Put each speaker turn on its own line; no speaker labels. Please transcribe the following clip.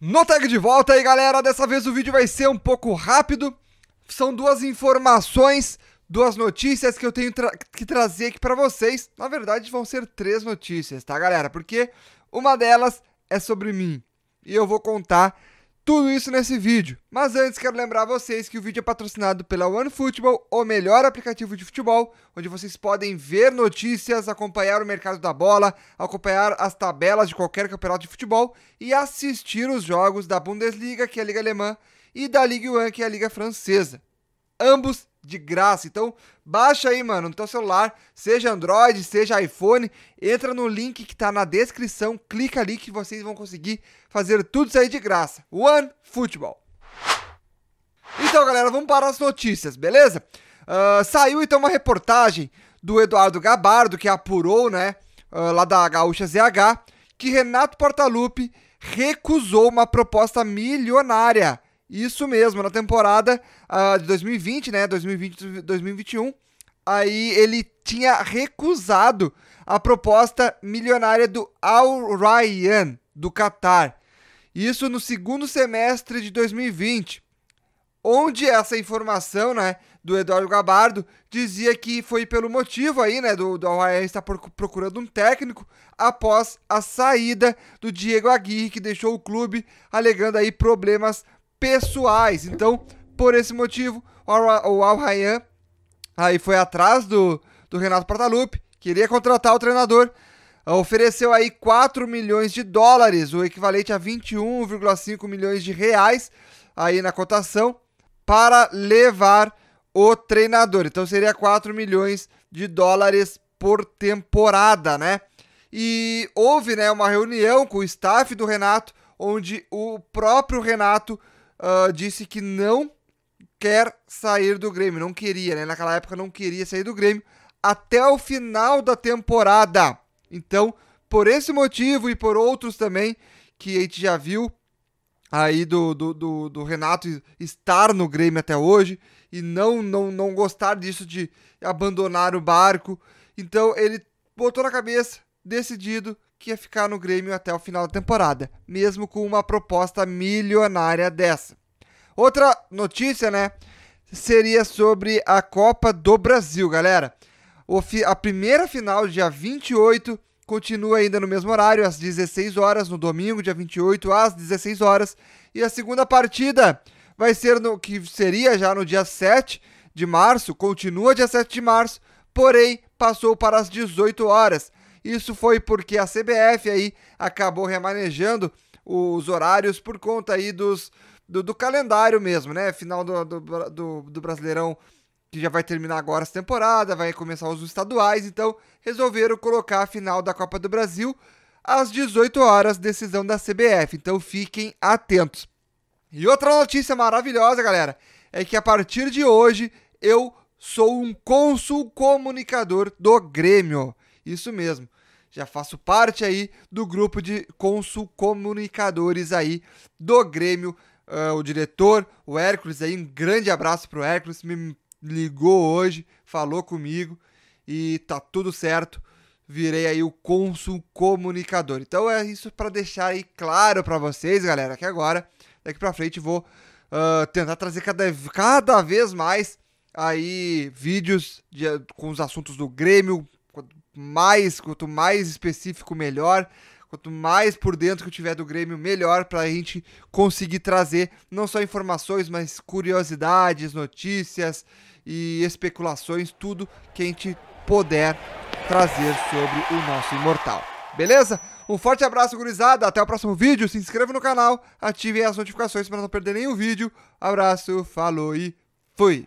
No tag de volta aí, galera. Dessa vez o vídeo vai ser um pouco rápido. São duas informações, duas notícias que eu tenho tra que trazer aqui para vocês. Na verdade, vão ser três notícias, tá, galera? Porque uma delas é sobre mim e eu vou contar tudo isso nesse vídeo. Mas antes quero lembrar vocês que o vídeo é patrocinado pela OneFootball, o melhor aplicativo de futebol, onde vocês podem ver notícias, acompanhar o mercado da bola, acompanhar as tabelas de qualquer campeonato de futebol e assistir os jogos da Bundesliga, que é a liga alemã, e da Ligue 1, que é a liga francesa. Ambos de graça. Então, baixa aí, mano, no teu celular, seja Android, seja iPhone, entra no link que tá na descrição, clica ali que vocês vão conseguir fazer tudo isso aí de graça. One Football. Então, galera, vamos para as notícias, beleza? Uh, saiu então uma reportagem do Eduardo Gabardo, que apurou, né, uh, lá da Gaúcha ZH, que Renato Portaluppi recusou uma proposta milionária isso mesmo, na temporada uh, de 2020, né? 2020, 2021. Aí ele tinha recusado a proposta milionária do Al Rayyan, do Qatar. Isso no segundo semestre de 2020. Onde essa informação, né, do Eduardo Gabardo, dizia que foi pelo motivo aí, né, do, do Al Rayyan estar procurando um técnico após a saída do Diego Aguirre, que deixou o clube, alegando aí problemas pessoais. Então, por esse motivo, o Al Rayyan aí foi atrás do, do Renato Portaluppi, queria contratar o treinador, ofereceu aí 4 milhões de dólares, o equivalente a 21,5 milhões de reais aí na cotação, para levar o treinador. Então seria 4 milhões de dólares por temporada, né? E houve, né, uma reunião com o staff do Renato, onde o próprio Renato uh, disse que não quer sair do Grêmio. Não queria, né? Naquela época não queria sair do Grêmio até o final da temporada. Então, por esse motivo e por outros também, que a gente já viu aí do, do, do, do Renato estar no Grêmio até hoje e não, não, não gostar disso de abandonar o barco. Então ele botou na cabeça, decidido, que ia ficar no Grêmio até o final da temporada, mesmo com uma proposta milionária dessa. Outra notícia, né? Seria sobre a Copa do Brasil, galera. A primeira final, dia 28, continua ainda no mesmo horário, às 16 horas, no domingo, dia 28, às 16 horas. E a segunda partida vai ser no que seria já no dia 7 de março, continua dia 7 de março, porém passou para as 18 horas. Isso foi porque a CBF aí acabou remanejando os horários por conta aí dos, do, do calendário mesmo, né? Final do, do, do, do Brasileirão que já vai terminar agora essa temporada, vai começar os estaduais, então resolveram colocar a final da Copa do Brasil às 18 horas, decisão da CBF. Então fiquem atentos. E outra notícia maravilhosa, galera, é que a partir de hoje eu sou um cônsul comunicador do Grêmio. Isso mesmo já faço parte aí do grupo de consul comunicadores aí do Grêmio. Uh, o diretor, o Hércules aí, um grande abraço pro Hércules, me ligou hoje, falou comigo e tá tudo certo. Virei aí o cônsul comunicador. Então é isso para deixar aí claro para vocês, galera, que agora, daqui para frente, vou uh, tentar trazer cada, cada vez mais aí vídeos de, com os assuntos do Grêmio, mais, quanto mais específico, melhor. Quanto mais por dentro que eu tiver do Grêmio, melhor para a gente conseguir trazer não só informações, mas curiosidades, notícias e especulações, tudo que a gente puder trazer sobre o nosso imortal. Beleza? Um forte abraço, gurizada. Até o próximo vídeo. Se inscreva no canal, ative as notificações para não perder nenhum vídeo. Abraço, falou e fui!